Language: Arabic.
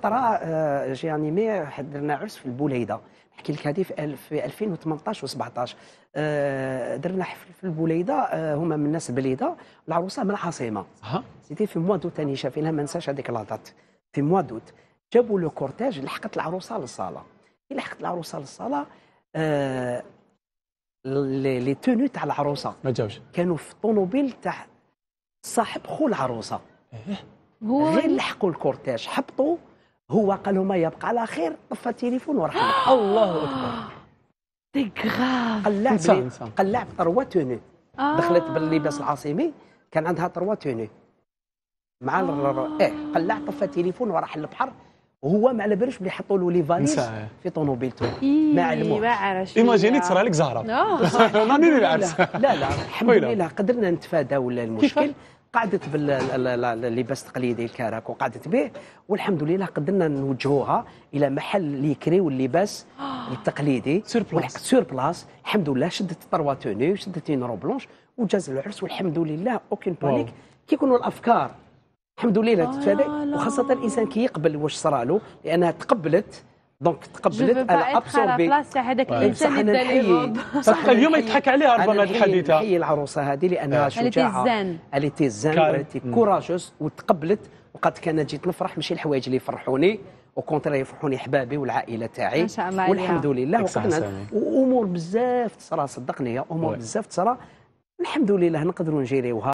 فتره آه، انيمي درنا عرس في البوليده نحكي لك هذه في 2018 و17 آه، درنا حفل في البوليده آه، هما من الناس البليده العروسه من العاصمه سيتي في موا دوت تاني شافينها ما نساش هذيك لاطات في موا دوت جابوا لو كورتاج لحقت العروسه للصاله كي لحقت العروسه للصاله آه لي تونو تاع العروسه ما جاوش كانوا في الطوموبيل تاع صاحب خو العروسه إيه. هو غير لحقوا الكورتاج حبطوا هو قال لهم يبقى على خير طفى التليفون وراح الله اكبر دي قلع قلع بطروا توني آه. دخلت باللباس العاصمي كان عندها تروا توني مع آه. ايه قلع طفى التليفون وراح للبحر وهو ما على بالوش بلي حطوا له لي فاليز في طوموبيلته ما علموش ايماجيني تصرى لك زهره آه. لا لا الحمد لله قدرنا نتفاداو المشكل قعدت باللباس التقليدي الكراك وقعدت به والحمد لله قدرنا نوجهوها الى محل اللي يكريو اللباس التقليدي سور بلاس سور بلاس الحمد لله شدت تروا توني وشدت اون رو بلونش وجاز العرس والحمد لله اوكين بانيك كيكونوا الافكار الحمد لله oh تتفادى وخاصه الانسان كي يقبل واش صرالو لانها تقبلت دونك تقبلت انا ابسوربي بلاصه هذاك الانسان اللي صح اليوم يضحك عليها ربما هذه الحديثه هي العروسه هذه لانها آه. شجاعه اليتي زان اليتي كوراجوس وتقبلت وقد كانت جيت نفرح ماشي الحوايج اللي يفرحوني وكونترا يفرحوني حبابي والعائله تاعي ما شاء الله والحمد لله وامور بزاف تصرا صدقني امور بزاف تصرا الحمد لله نقدروا نجيريوها